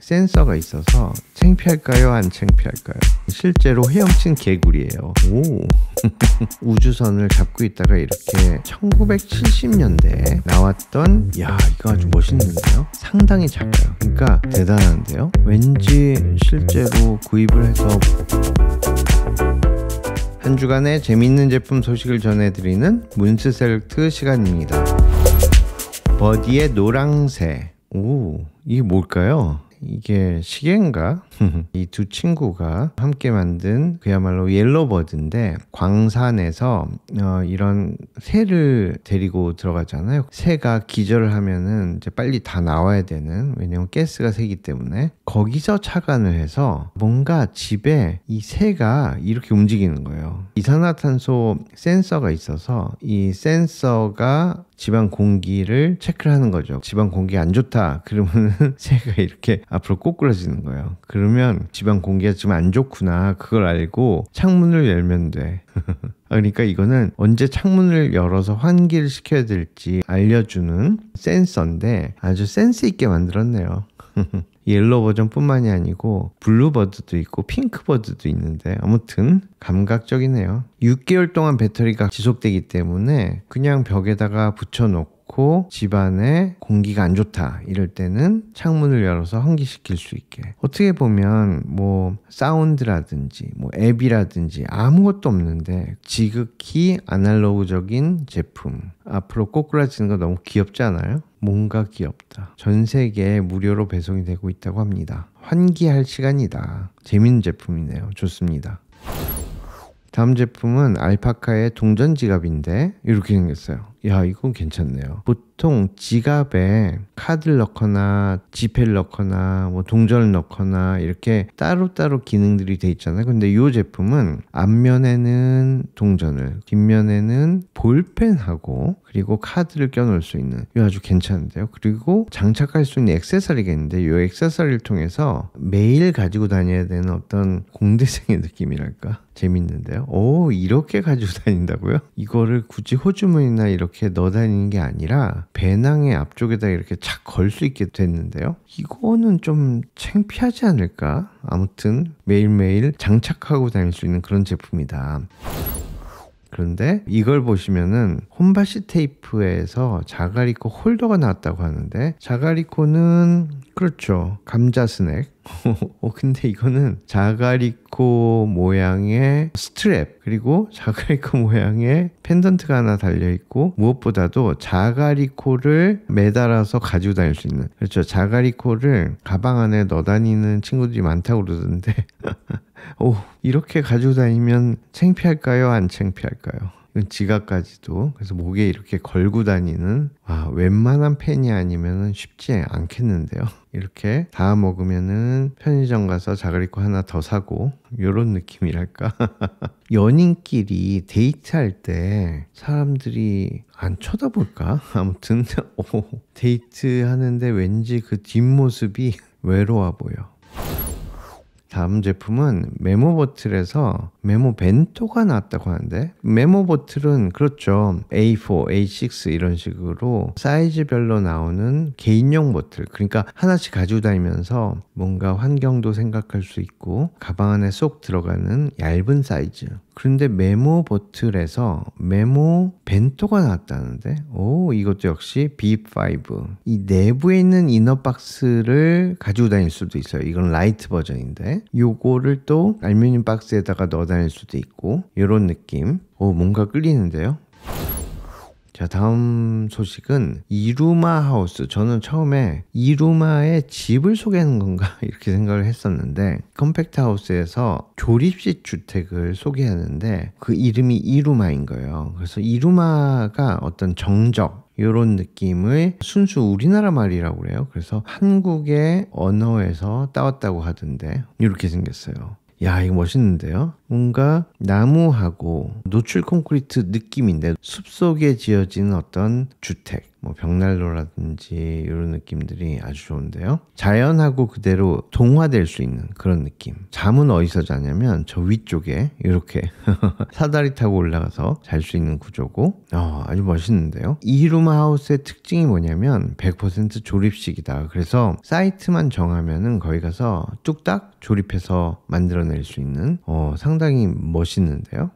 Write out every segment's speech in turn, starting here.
센서가 있어서 창피할까요? 안 창피할까요? 실제로 헤엄친 개구리예요. 오. 우주선을 잡고 있다가 이렇게 1970년대에 나왔던 야 이거 아주 멋있는데요? 상당히 작아요. 그러니까 대단한데요? 왠지 실제로 구입을 해서 한 주간의 재미있는 제품 소식을 전해드리는 문스셀트 시간입니다. 버디의 노랑새 오 이게 뭘까요? 이게 시계인가? 이 두 친구가 함께 만든 그야말로 옐로버드인데 광산에서 어, 이런 새를 데리고 들어가잖아요. 새가 기절을 하면은 이제 빨리 다 나와야 되는 왜냐면 가스가 새기 때문에 거기서 착안을 해서 뭔가 집에 이 새가 이렇게 움직이는 거예요. 이산화탄소 센서가 있어서 이 센서가 지방 공기를 체크를 하는 거죠. 지방 공기 안 좋다. 그러면 새가 이렇게 앞으로 꼬꾸라지는 거예요. 그러면 지방 공기가 좀 안 좋구나. 그걸 알고 창문을 열면 돼. 아, 그러니까 이거는 언제 창문을 열어서 환기를 시켜야 될지 알려주는 센서인데 아주 센스 있게 만들었네요. 옐로 버전뿐만이 아니고 블루버드도 있고 핑크버드도 있는데 아무튼 감각적이네요. 6개월 동안 배터리가 지속되기 때문에 그냥 벽에다가 붙여놓고 않고 집안에 공기가 안 좋다 이럴 때는 창문을 열어서 환기시킬 수 있게 어떻게 보면 뭐 사운드라든지 뭐 앱이라든지 아무것도 없는데 지극히 아날로그적인 제품 앞으로 꼬꾸라지는 거 너무 귀엽지 않아요? 뭔가 귀엽다. 전 세계에 무료로 배송이 되고 있다고 합니다. 환기할 시간이다. 재밌는 제품이네요. 좋습니다. 다음 제품은 알파카의 동전 지갑인데 이렇게 생겼어요. 야 이건 괜찮네요. 보통 지갑에 카드를 넣거나 지폐를 넣거나 뭐 동전을 넣거나 이렇게 따로따로 기능들이 돼 있잖아요. 근데 이 제품은 앞면에는 동전을 뒷면에는 볼펜하고 그리고 카드를 껴놓을 수 있는 이 아주 괜찮은데요. 그리고 장착할 수 있는 액세서리가 있는데 이 액세서리를 통해서 매일 가지고 다녀야 되는 어떤 공대생의 느낌이랄까 재밌는데요. 오 이렇게 가지고 다닌다고요? 이거를 굳이 호주머니나 이렇게 이렇게 넣어 다니는 게 아니라 배낭의 앞쪽에다 이렇게 착 걸 수 있게 됐는데요. 이거는 좀 창피하지 않을까? 아무튼 매일매일 장착하고 다닐 수 있는 그런 제품이다. 그런데 이걸 보시면은 홈바시 테이프에서 자가리코 홀더가 나왔다고 하는데 자가리코는 그렇죠 감자 스낵 어, 근데 이거는 자가리코 모양의 스트랩 그리고 자가리코 모양의 펜던트가 하나 달려있고 무엇보다도 자가리코를 매달아서 가지고 다닐 수 있는 그렇죠 자가리코를 가방 안에 넣어 다니는 친구들이 많다고 그러던데 오, 이렇게 가지고 다니면 창피할까요? 안 창피할까요? 이건 지갑까지도 그래서 목에 이렇게 걸고 다니는 아, 웬만한 팬이 아니면 쉽지 않겠는데요. 이렇게 다 먹으면은 편의점 가서 자그리코 하나 더 사고 요런 느낌이랄까. 연인끼리 데이트할 때 사람들이 안 쳐다볼까? 아무튼 오, 데이트하는데 왠지 그 뒷모습이 외로워 보여. 다음 제품은 메모버틀에서 메모 벤토가 나왔다고 하는데 메모버틀은 그렇죠 A4, A6 이런 식으로 사이즈별로 나오는 개인용 버틀 그러니까 하나씩 가지고 다니면서 뭔가 환경도 생각할 수 있고 가방 안에 쏙 들어가는 얇은 사이즈 그런데 메모 버틀에서 메모 벤토가 나왔다는데 오 이것도 역시 B5 이 내부에 있는 이너박스를 가지고 다닐 수도 있어요 이건 라이트 버전인데 요거를 또 알루미늄 박스에다가 넣어 돌아다 수도 있고 이런 느낌 오 뭔가 끌리는데요 자 다음 소식은 이루마 하우스 저는 처음에 이루마의 집을 소개하는 건가 이렇게 생각을 했었는데 컴팩트 하우스에서 조립식 주택을 소개하는데 그 이름이 이루마인 거예요 그래서 이루마가 어떤 정적 이런 느낌의 순수 우리나라 말이라고 그래요. 그래서 한국의 언어에서 따왔다고 하던데 이렇게 생겼어요. 야, 이거 멋있는데요? 뭔가 나무하고 노출 콘크리트 느낌인데 숲속에 지어진 어떤 주택. 뭐 벽난로라든지 이런 느낌들이 아주 좋은데요. 자연하고 그대로 동화될 수 있는 그런 느낌. 잠은 어디서 자냐면 저 위쪽에 이렇게 사다리 타고 올라가서 잘 수 있는 구조고 어, 아주 멋있는데요. 이루마 하우스의 특징이 뭐냐면 100% 조립식이다. 그래서 사이트만 정하면은 거기 가서 쭉딱 조립해서 만들어낼 수 있는 어, 상당히 멋있는데요.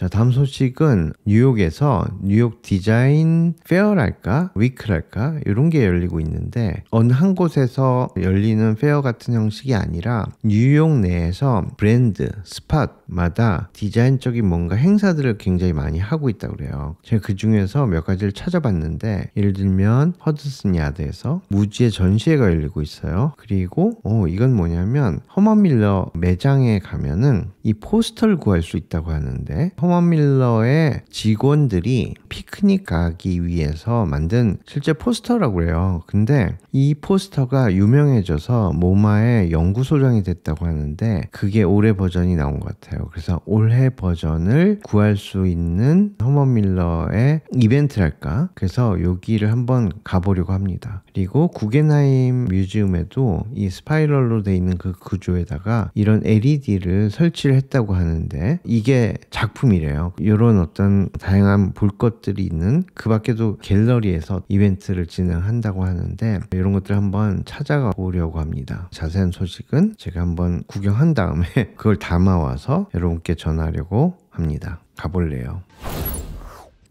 자, 다음 소식은 뉴욕에서 뉴욕 디자인 페어랄까? 위크랄까? 이런 게 열리고 있는데 어느 한 곳에서 열리는 페어 같은 형식이 아니라 뉴욕 내에서 브랜드, 스팟 마다 디자인적인 뭔가 행사들을 굉장히 많이 하고 있다 그래요. 제가 그 중에서 몇 가지를 찾아봤는데 예를 들면 허드슨 야드에서 무지의 전시회가 열리고 있어요. 그리고 어, 이건 뭐냐면 허먼밀러 매장에 가면은 이 포스터를 구할 수 있다고 하는데 허먼밀러의 직원들이 피크닉 가기 위해서 만든 실제 포스터라고 그래요. 근데 이 포스터가 유명해져서 모마의 연구소장이 됐다고 하는데 그게 올해 버전이 나온 것 같아요. 거예요. 그래서 올해 버전을 구할 수 있는 허먼밀러의 이벤트랄까. 그래서 여기를 한번 가보려고 합니다. 그리고 구겐하임 뮤지엄에도 이 스파이럴로 돼 있는 그 구조에다가 이런 LED를 설치를 했다고 하는데 이게 작품이래요. 이런 어떤 다양한 볼 것들이 있는 그 밖에도 갤러리에서 이벤트를 진행한다고 하는데 이런 것들 을 한번 찾아가 보려고 합니다. 자세한 소식은 제가 한번 구경한 다음에 그걸 담아와서 여러분께 전하려고 합니다. 가볼래요.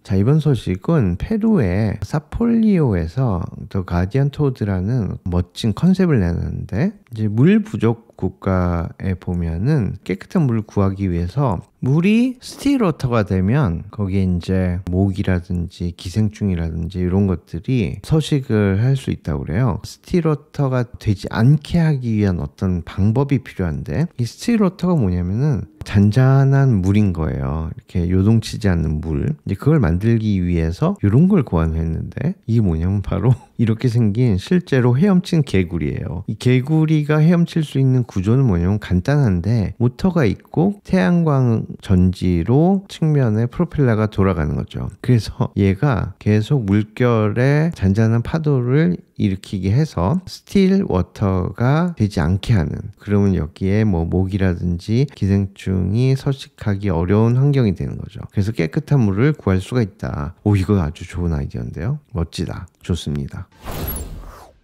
자, 이번 소식은 페루의 사폴리오에서 더 가디언 토드라는 멋진 컨셉을 내는데 이제 물 부족 국가에 보면은 깨끗한 물을 구하기 위해서 물이 스틸 워터가 되면 거기에 이제 모기라든지 기생충이라든지 이런 것들이 서식을 할 수 있다고 그래요. 스틸 워터가 되지 않게 하기 위한 어떤 방법이 필요한데 이 스틸 워터가 뭐냐면은 잔잔한 물인 거예요. 이렇게 요동치지 않는 물. 이제 그걸 만들기 위해서 이런 걸 구하는 했는데 이게 뭐냐면 바로 이렇게 생긴 실제로 헤엄친 개구리예요. 이 개구리가 헤엄칠 수 있는 구조는 뭐냐면 간단한데 모터가 있고 태양광 전지로 측면에 프로펠러가 돌아가는 거죠. 그래서 얘가 계속 물결에 잔잔한 파도를 일으키게 해서 스틸 워터가 되지 않게 하는 그러면 여기에 뭐 모기라든지 기생충이 서식하기 어려운 환경이 되는 거죠. 그래서 깨끗한 물을 구할 수가 있다. 오 이거 아주 좋은 아이디어인데요. 멋지다. 좋습니다.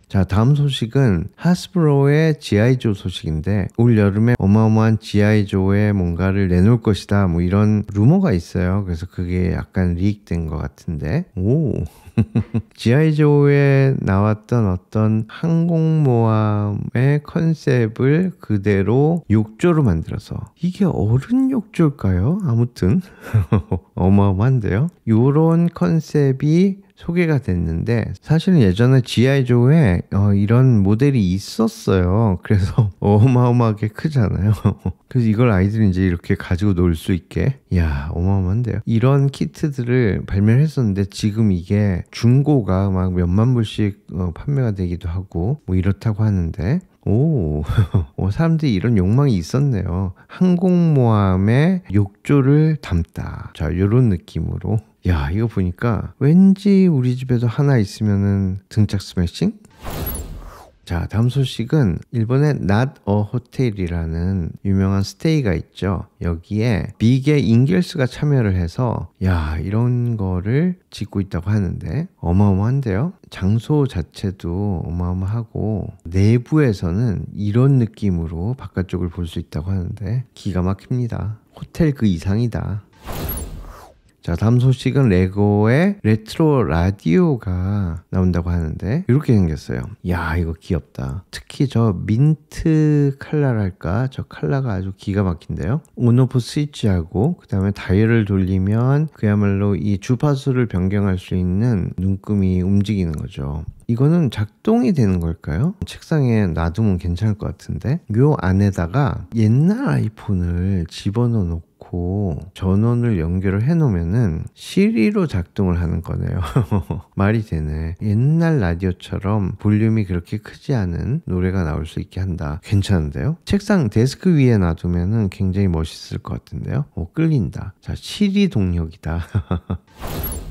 자, 다음 소식은 하스브로의 GI조 소식인데 올 여름에 어마어마한 g i 조에 뭔가를 내놓을 것이다 뭐 이런 루머가 있어요. 그래서 그게 약간 리익된 것 같은데 오 지아이조에 나왔던 어떤 항공모함의 컨셉을 그대로 욕조로 만들어서 이게 어른 욕조일까요? 아무튼 어마어마한데요. 이런 컨셉이 소개가 됐는데 사실은 예전에 GI조에 어, 이런 모델이 있었어요. 그래서 어마어마하게 크잖아요. 그래서 이걸 아이들이 이제 이렇게 가지고 놀 수 있게 이야 어마어마한데요. 이런 키트들을 발매를 했었는데 지금 이게 중고가 막 몇만 불씩 어, 판매가 되기도 하고 뭐 이렇다고 하는데 오, 오, 어, 사람들이 이런 욕망이 있었네요. 항공모함의 욕조를 담다. 자, 이런 느낌으로. 야, 이거 보니까 왠지 우리 집에도 하나 있으면은 등짝 스매싱? 자, 다음 소식은 일본의 Not a Hotel이라는 유명한 스테이가 있죠. 여기에 빅의 인겔스가 참여를 해서 야, 이런 거를 짓고 있다고 하는데 어마어마한데요. 장소 자체도 어마어마하고 내부에서는 이런 느낌으로 바깥쪽을 볼 수 있다고 하는데 기가 막힙니다. 호텔 그 이상이다. 자, 다음 소식은 레고의 레트로 라디오가 나온다고 하는데 이렇게 생겼어요. 야, 이거 귀엽다. 특히 저 민트 칼라랄까? 저 칼라가 아주 기가 막힌데요. 온오프 스위치하고 그다음에 다이얼을 돌리면 그야말로 이 주파수를 변경할 수 있는 눈금이 움직이는 거죠. 이거는 작동이 되는 걸까요? 책상에 놔두면 괜찮을 것 같은데 요 안에다가 옛날 아이폰을 집어넣어 놓고 않고 전원을 연결을 해놓으면은 시리로 작동을 하는 거네요. 말이 되네. 옛날 라디오처럼 볼륨이 그렇게 크지 않은 노래가 나올 수 있게 한다. 괜찮은데요? 책상 데스크 위에 놔두면은 굉장히 멋있을 것 같은데요? 오, 끌린다. 자, 시리 동력이다.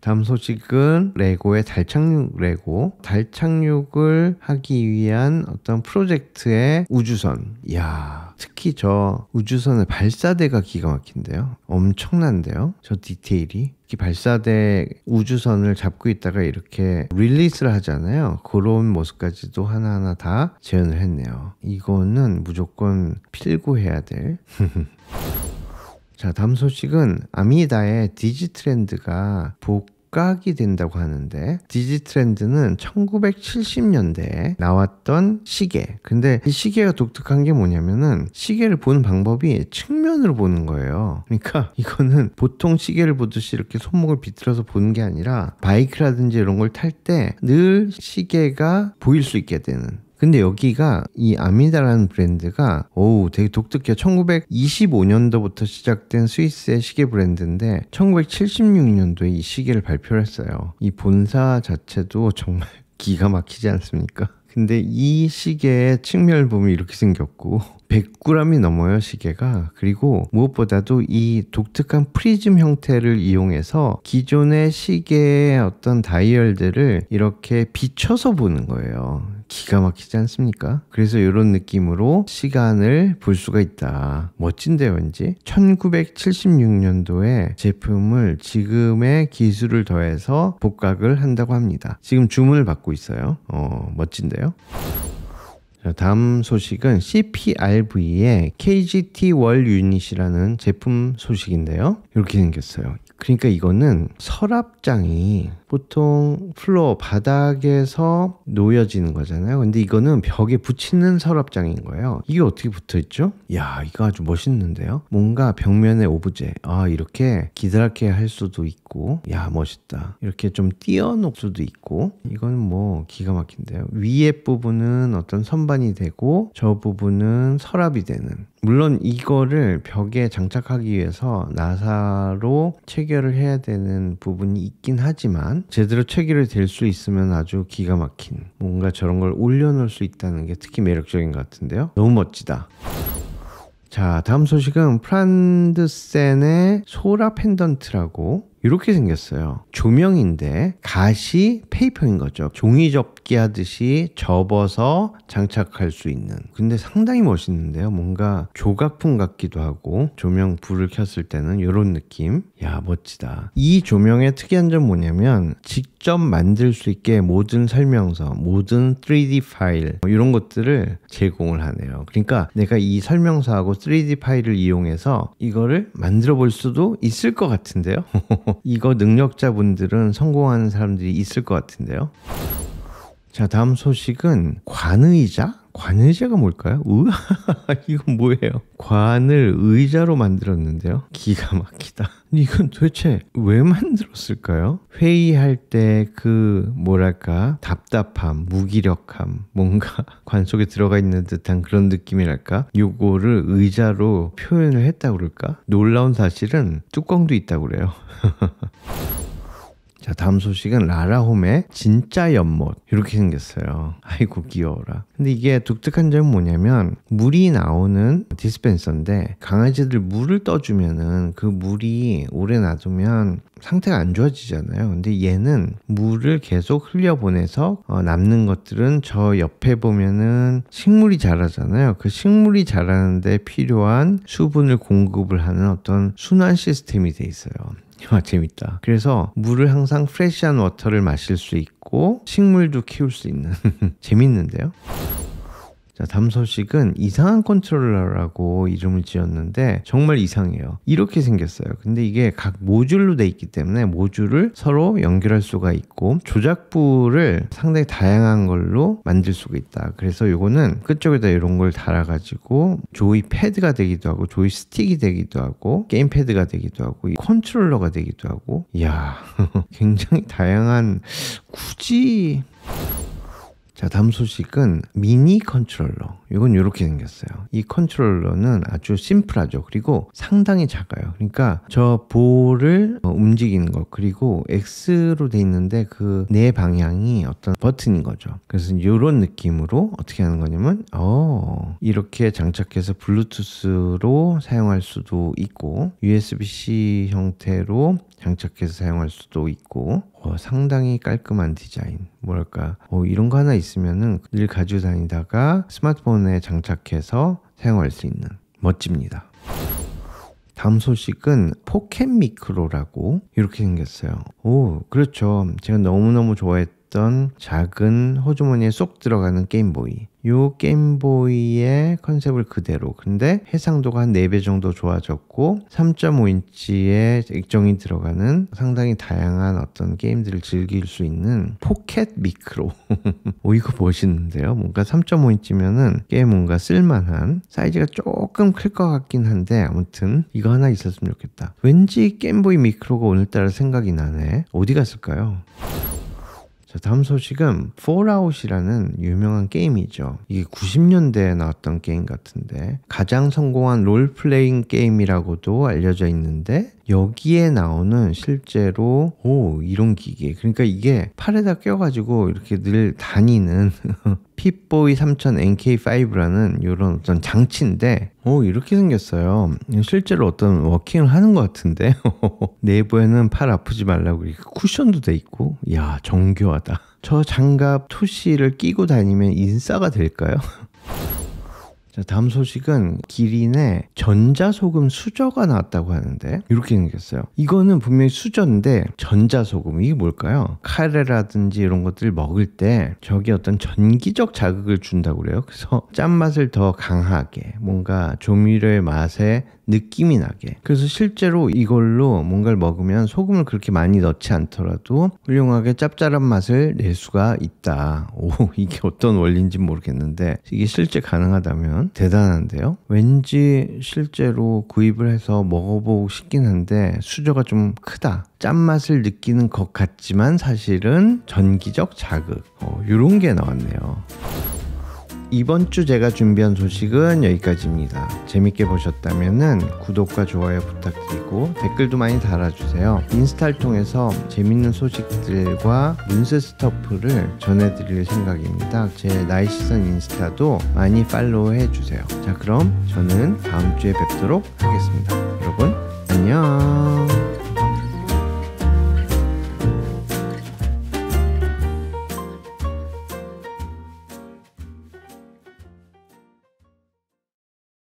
다음 소식은 레고의 달착륙 레고 달착륙을 하기 위한 어떤 프로젝트의 우주선 이야 특히 저 우주선의 발사대가 기가 막힌데요 엄청난데요 저 디테일이 특히 발사대 우주선을 잡고 있다가 이렇게 릴리스를 하잖아요 그런 모습까지도 하나하나 다 재현을 했네요 이거는 무조건 필고해야 될 자, 다음 소식은 아미다의 디지트렌드가 복각이 된다고 하는데 디지트렌드는 1970년대에 나왔던 시계. 근데 이 시계가 독특한 게 뭐냐면은 시계를 보는 방법이 측면으로 보는 거예요. 그러니까 이거는 보통 시계를 보듯이 이렇게 손목을 비틀어서 보는 게 아니라 바이크라든지 이런 걸 탈 때 늘 시계가 보일 수 있게 되는 근데 여기가 이 아미다라는 브랜드가 오우 되게 독특해요. 1925년도부터 시작된 스위스의 시계 브랜드인데 1976년도에 이 시계를 발표를 했어요. 이 본사 자체도 정말 기가 막히지 않습니까? 근데 이 시계의 측면보면 을 이렇게 생겼고 100g이 넘어요 시계가 그리고 무엇보다도 이 독특한 프리즘 형태를 이용해서 기존의 시계의 어떤 다이얼들을 이렇게 비춰서 보는 거예요 기가 막히지 않습니까? 그래서 이런 느낌으로 시간을 볼 수가 있다. 멋진데 왠지 1976년도에 제품을 지금의 기술을 더해서 복각을 한다고 합니다. 지금 주문을 받고 있어요. 어, 멋진데요. 다음 소식은 CPRV의 KGT 월 유닛이라는 제품 소식인데요. 이렇게 생겼어요. 그러니까 이거는 서랍장이 보통 플로어 바닥에서 놓여지는 거잖아요. 근데 이거는 벽에 붙이는 서랍장인 거예요. 이게 어떻게 붙어 있죠? 야, 이거 아주 멋있는데요. 뭔가 벽면에 오브제. 아, 이렇게 기다랗게 할 수도 있고. 야, 멋있다. 이렇게 좀 띄어 놓을 수도 있고. 이거는 뭐 기가 막힌데요. 위에 부분은 어떤 선반이 되고 저 부분은 서랍이 되는 물론 이거를 벽에 장착하기 위해서 나사로 체결을 해야 되는 부분이 있긴 하지만 제대로 체결이 될수 있으면 아주 기가 막힌 뭔가 저런 걸 올려놓을 수 있다는 게 특히 매력적인 것 같은데요. 너무 멋지다. 자, 다음 소식은 프란드센의 소라 펜던트라고 이렇게 생겼어요. 조명인데 가시 페이퍼인 거죠. 종이 접기 하듯이 접어서 장착할 수 있는. 근데 상당히 멋있는데요. 뭔가 조각품 같기도 하고 조명 불을 켰을 때는 이런 느낌. 야 멋지다. 이 조명의 특이한 점 뭐냐면 직 직접 만들 수 있게 모든 설명서, 모든 3D 파일 뭐 이런 것들을 제공을 하네요. 그러니까 내가 이 설명서하고 3D 파일을 이용해서 이거를 만들어 볼 수도 있을 것 같은데요. 이거 능력자분들은 성공하는 사람들이 있을 것 같은데요. 자, 다음 소식은 관의자? 관의자가 뭘까요? 으 이건 뭐예요? 관을 의자로 만들었는데요. 기가 막히다. 이건 도대체 왜 만들었을까요? 회의할 때 그 뭐랄까 답답함, 무기력함, 뭔가 관 속에 들어가 있는 듯한 그런 느낌이랄까? 요거를 의자로 표현을 했다 그럴까? 놀라운 사실은 뚜껑도 있다고 그래요. 자, 다음 소식은 라라홈의 진짜 연못. 이렇게 생겼어요. 아이고, 귀여워라. 근데 이게 독특한 점은 뭐냐면, 물이 나오는 디스펜서인데, 강아지들 물을 떠주면은 그 물이 오래 놔두면 상태가 안 좋아지잖아요. 근데 얘는 물을 계속 흘려보내서 어, 남는 것들은 저 옆에 보면은 식물이 자라잖아요. 그 식물이 자라는데 필요한 수분을 공급을 하는 어떤 순환 시스템이 돼 있어요. 아, 재밌다. 그래서 물을 항상 프레시한 워터를 마실 수 있고 식물도 키울 수 있는 재밌는데요. 자, 다음 소식은 이상한 컨트롤러라고 이름을 지었는데 정말 이상해요. 이렇게 생겼어요. 근데 이게 각 모듈로 돼 있기 때문에 모듈을 서로 연결할 수가 있고 조작부를 상당히 다양한 걸로 만들 수가 있다. 그래서 이거는 끝쪽에다 이런 걸 달아가지고 조이 패드가 되기도 하고 조이 스틱이 되기도 하고 게임 패드가 되기도 하고 컨트롤러가 되기도 하고 이야 굉장히 다양한 굳이 자, 다음 소식은 미니 컨트롤러. 이건 이렇게 생겼어요. 이 컨트롤러는 아주 심플하죠. 그리고 상당히 작아요. 그러니까 저 볼을 어, 움직이는 것 그리고 X로 돼 있는데 그내 네 방향이 어떤 버튼인 거죠. 그래서 이런 느낌으로 어떻게 하는 거냐면 어 이렇게 장착해서 블루투스로 사용할 수도 있고 USB-C 형태로 장착해서 사용할 수도 있고 어, 상당히 깔끔한 디자인 뭐랄까 어, 이런 거 하나 있으면은 늘 가지고 다니다가 스마트폰에 장착해서 사용할 수 있는 멋집니다. 다음 소식은 포켓 미크로라고 이렇게 생겼어요. 오, 그렇죠. 제가 너무너무 좋아했던 작은 호주머니에 쏙 들어가는 게임보이. 요 게임보이의 컨셉을 그대로 근데 해상도가 한 4배 정도 좋아졌고 3.5인치의 액정이 들어가는 상당히 다양한 어떤 게임들을 즐길 수 있는 포켓 미크로 오 이거 멋있는데요 뭔가 3.5인치면은 꽤 뭔가 쓸만한 사이즈가 조금 클 것 같긴 한데 아무튼 이거 하나 있었으면 좋겠다 왠지 게임보이 미크로가 오늘따라 생각이 나네 어디 갔을까요? 자, 다음 소식은 폴아웃이라는 유명한 게임이죠. 이게 90년대에 나왔던 게임 같은데 가장 성공한 롤플레잉 게임이라고도 알려져 있는데 여기에 나오는 실제로 오 이런 기계 그러니까 이게 팔에다 껴가지고 이렇게 늘 다니는 핏보이 3000 NK5라는 이런 어떤 장치인데 오 이렇게 생겼어요. 실제로 어떤 워킹을 하는 것 같은데 내부에는 팔 아프지 말라고 이렇게 쿠션도 돼 있고 야 정교하다. 저 장갑 토시를 끼고 다니면 인싸가 될까요? 다음 소식은 기린의 전자소금 수저가 나왔다고 하는데 이렇게 생겼어요. 이거는 분명히 수저인데 전자소금 이게 뭘까요? 카레라든지 이런 것들을 먹을 때 저기 어떤 전기적 자극을 준다고 그래요. 그래서 짠맛을 더 강하게 뭔가 조미료의 맛에 느낌이 나게. 그래서 실제로 이걸로 뭔가를 먹으면 소금을 그렇게 많이 넣지 않더라도 훌륭하게 짭짤한 맛을 낼 수가 있다. 오, 이게 어떤 원리인지 모르겠는데 이게 실제 가능하다면 대단한데요. 왠지 실제로 구입을 해서 먹어보고 싶긴 한데 수저가 좀 크다. 짠맛을 느끼는 것 같지만 사실은 전기적 자극. 어, 이런 게 나왔네요. 이번 주 제가 준비한 소식은 여기까지입니다. 재밌게 보셨다면 구독과 좋아요 부탁드리고 댓글도 많이 달아주세요. 인스타를 통해서 재밌는 소식들과 문세 스토프를 전해드릴 생각입니다. 제 나이시선 인스타도 많이 팔로우해 주세요. 자 그럼 저는 다음 주에 뵙도록 하겠습니다. 여러분 안녕.